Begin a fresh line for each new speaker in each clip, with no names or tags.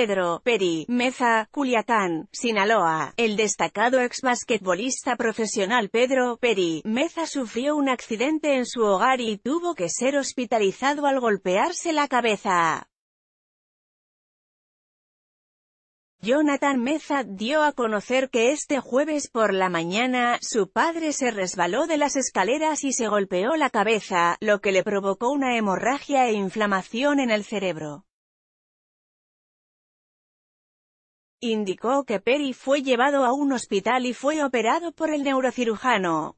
Pedro, Peri, Meza, Culiacán, Sinaloa. El destacado basquetbolista profesional Pedro, Peri, Meza sufrió un accidente en su hogar y tuvo que ser hospitalizado al golpearse la cabeza. Jonathan Meza dio a conocer que este jueves por la mañana, su padre se resbaló de las escaleras y se golpeó la cabeza, lo que le provocó una hemorragia e inflamación en el cerebro. Indicó que Perry fue llevado a un hospital y fue operado por el neurocirujano.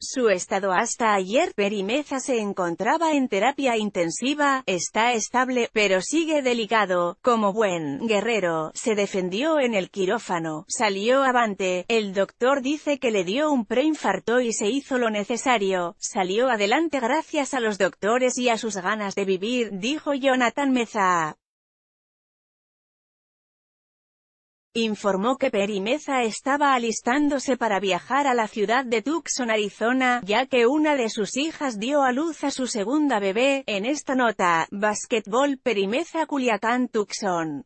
Su estado hasta ayer Perry Meza se encontraba en terapia intensiva, está estable, pero sigue delicado. Como buen guerrero, se defendió en el quirófano, salió avante, el doctor dice que le dio un preinfarto y se hizo lo necesario, salió adelante gracias a los doctores y a sus ganas de vivir, dijo Jonathan Meza. informó que Perimeza estaba alistándose para viajar a la ciudad de Tucson, Arizona, ya que una de sus hijas dio a luz a su segunda bebé. En esta nota, Basketball Perimeza Culiacán Tucson.